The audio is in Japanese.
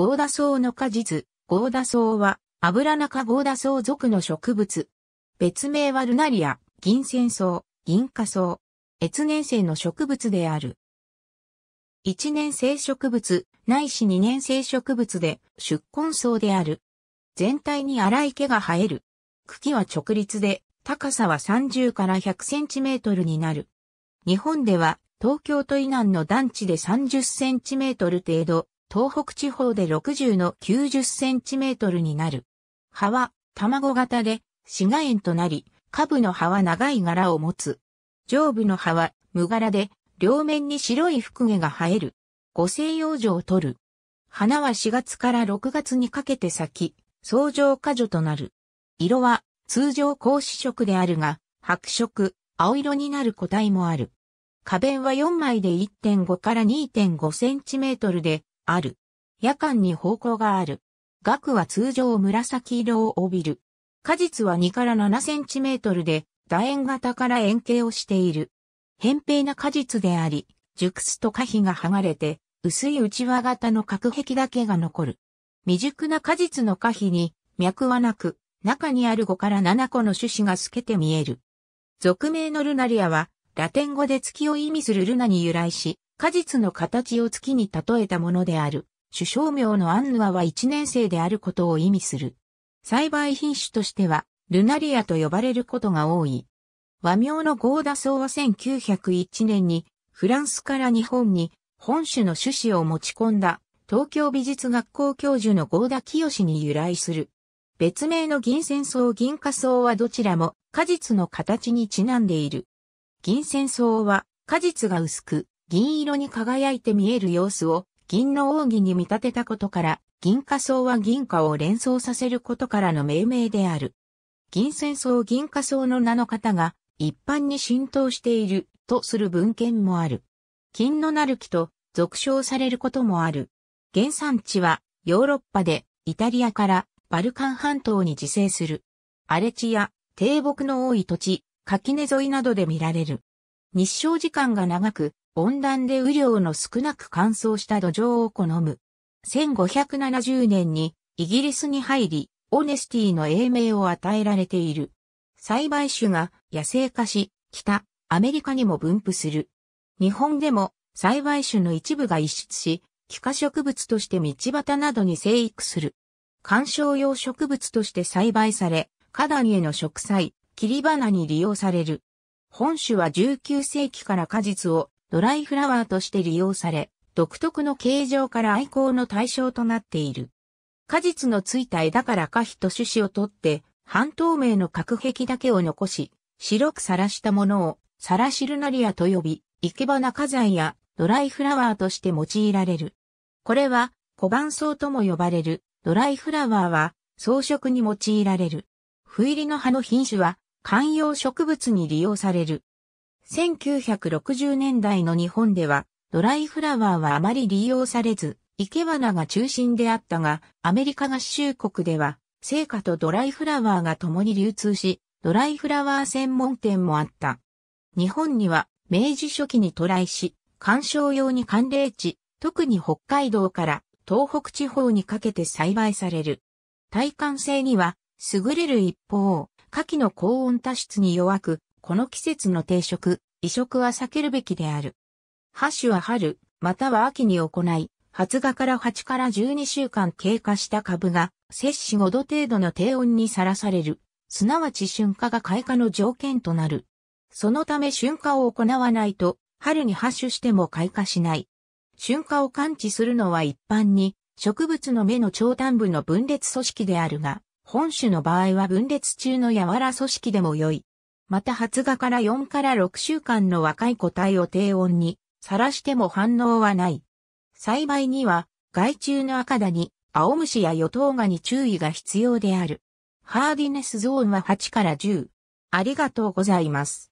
ゴーダソウの果実、ゴーダソウは、アブラナ科ゴーダソウ属の植物。別名はルナリア、銀仙草、銀花草。越年生の植物である。一年生植物、ないし二年生植物で、出根草である。全体に荒い毛が生える。茎は直立で、高さは30から100センチメートルになる。日本では、東京都以南の団地で30センチメートル程度、東北地方で60の90センチメートルになる。葉は卵型で、死外園となり、下部の葉は長い柄を持つ。上部の葉は無柄で、両面に白い服毛が生える。五星養女を取る。花は4月から6月にかけて咲き、相乗果樹となる。色は通常格子色であるが、白色、青色になる個体もある。花弁は4枚で1.5から2.5センチメートルで、ある。夜間に方向がある。額は通常紫色を帯びる。果実は2から7センチメートルで、楕円型から円形をしている。扁平な果実であり、熟すと果皮が剥がれて、薄い内輪型の角壁だけが残る。未熟な果実の果皮に脈はなく、中にある5から7個の種子が透けて見える。俗名のルナリアは、ラテン語で月を意味するルナに由来し、果実の形を月に例えたものである。首相名のアンヌアは一年生であることを意味する。栽培品種としては、ルナリアと呼ばれることが多い。和名のゴーダソは1901年に、フランスから日本に本種の種子を持ち込んだ東京美術学校教授のー田清に由来する。別名の銀仙草銀花草はどちらも果実の形にちなんでいる。銀仙草は果実が薄く銀色に輝いて見える様子を銀の奥義に見立てたことから、銀貨層は銀貨を連想させることからの命名である。銀戦争銀貨層の名の方が一般に浸透しているとする文献もある。金のなる木と俗称されることもある。原産地はヨーロッパでイタリアからバルカン半島に自生する。荒れ地や低木の多い土地、垣根沿いなどで見られる。日照時間が長く、温暖で雨量の少なく乾燥した土壌を好む。1570年にイギリスに入り、オネスティの英名を与えられている。栽培種が野生化し、北、アメリカにも分布する。日本でも栽培種の一部が移出し、気化植物として道端などに生育する。観賞用植物として栽培され、花壇への植栽、切り花に利用される。本種は19世紀から果実をドライフラワーとして利用され、独特の形状から愛好の対象となっている。果実のついた枝から花皮と種子を取って、半透明の隔壁だけを残し、白く晒したものを、サラシルナリアと呼び、生け花花材やドライフラワーとして用いられる。これは、小番草とも呼ばれるドライフラワーは装飾に用いられる。不入りの葉の品種は観葉植物に利用される。1960年代の日本では、ドライフラワーはあまり利用されず、生け花が中心であったが、アメリカ合衆国では、聖火とドライフラワーが共に流通し、ドライフラワー専門店もあった。日本には、明治初期に渡来し、観賞用に寒冷地、特に北海道から東北地方にかけて栽培される。耐寒性には、優れる一方、下記の高温多湿に弱く、この季節の定食、移植は避けるべきである。ハ種は春、または秋に行い、発芽から8から12週間経過した株が、摂氏5度程度の低温にさらされる、すなわち春夏が開花の条件となる。そのため春夏を行わないと、春に発種しても開花しない。春夏を感知するのは一般に、植物の芽の長短部の分裂組織であるが、本種の場合は分裂中の柔ら組織でも良い。また発芽から4から6週間の若い個体を低温にさらしても反応はない。栽培には害虫の赤だに、青虫やヨトウガに注意が必要である。ハーディネスゾーンは8から10。ありがとうございます。